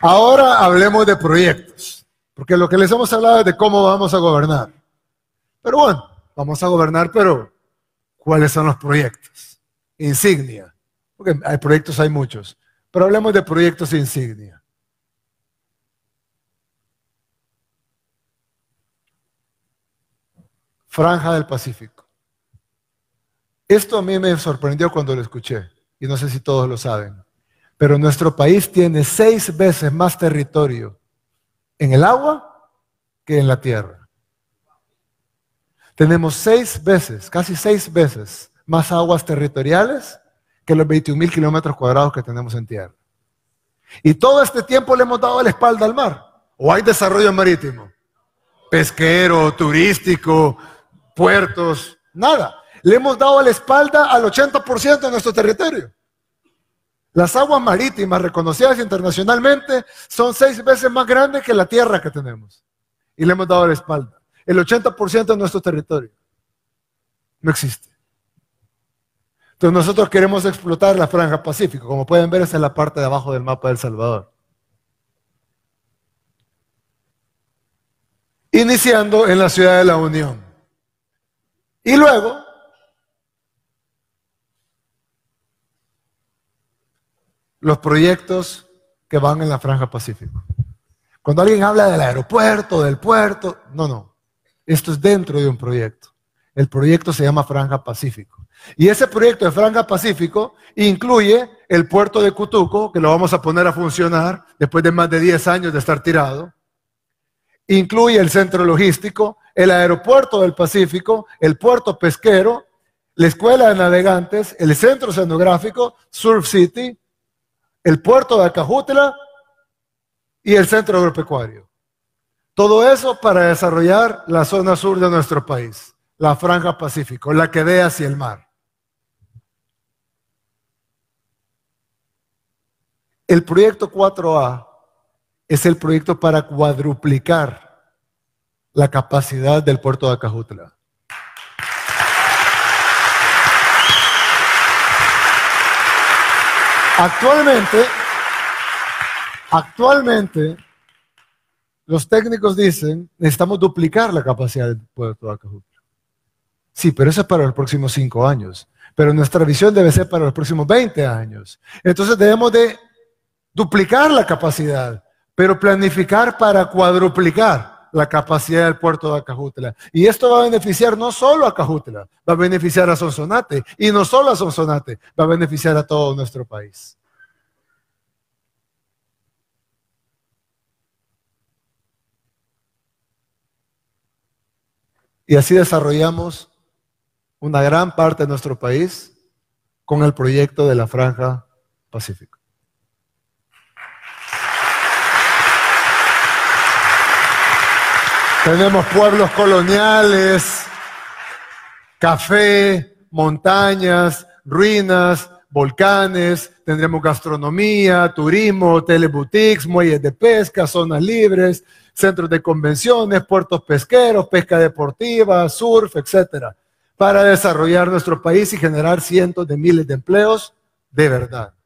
Ahora hablemos de proyectos, porque lo que les hemos hablado es de cómo vamos a gobernar. Pero bueno, vamos a gobernar, pero ¿cuáles son los proyectos? Insignia, porque hay proyectos, hay muchos, pero hablemos de proyectos insignia. Franja del Pacífico. Esto a mí me sorprendió cuando lo escuché y no sé si todos lo saben, pero nuestro país tiene seis veces más territorio en el agua que en la tierra. Tenemos seis veces, casi seis veces más aguas territoriales que los 21 mil kilómetros cuadrados que tenemos en tierra. Y todo este tiempo le hemos dado la espalda al mar. ¿O hay desarrollo marítimo? Pesquero, turístico, puertos, nada. Le hemos dado la espalda al 80% de nuestro territorio. Las aguas marítimas reconocidas internacionalmente son seis veces más grandes que la tierra que tenemos. Y le hemos dado la espalda. El 80% de nuestro territorio no existe. Entonces nosotros queremos explotar la franja Pacífico. Como pueden ver, esa es la parte de abajo del mapa del El Salvador. Iniciando en la ciudad de la Unión. Y luego los proyectos que van en la franja Pacífico. Cuando alguien habla del aeropuerto, del puerto, no, no. Esto es dentro de un proyecto. El proyecto se llama Franja Pacífico. Y ese proyecto de Franja Pacífico incluye el puerto de Cutuco, que lo vamos a poner a funcionar después de más de 10 años de estar tirado. Incluye el centro logístico, el aeropuerto del Pacífico, el puerto pesquero, la escuela de navegantes, el centro escenográfico, Surf City, el puerto de Acajutla y el centro agropecuario. Todo eso para desarrollar la zona sur de nuestro país, la franja Pacífico, la que ve hacia el mar. El proyecto 4A es el proyecto para cuadruplicar la capacidad del puerto de Acajutla. Actualmente, actualmente, los técnicos dicen, necesitamos duplicar la capacidad del puerto de Sí, pero eso es para los próximos cinco años. Pero nuestra visión debe ser para los próximos 20 años. Entonces debemos de duplicar la capacidad, pero planificar para cuadruplicar la capacidad del puerto de Acajutla. Y esto va a beneficiar no solo a Acajutla, va a beneficiar a Sonsonate. Y no solo a Sonsonate, va a beneficiar a todo nuestro país. Y así desarrollamos una gran parte de nuestro país con el proyecto de la Franja Pacífica. Tenemos pueblos coloniales, café, montañas, ruinas, volcanes, tendremos gastronomía, turismo, boutiques, muelles de pesca, zonas libres, centros de convenciones, puertos pesqueros, pesca deportiva, surf, etcétera, para desarrollar nuestro país y generar cientos de miles de empleos de verdad.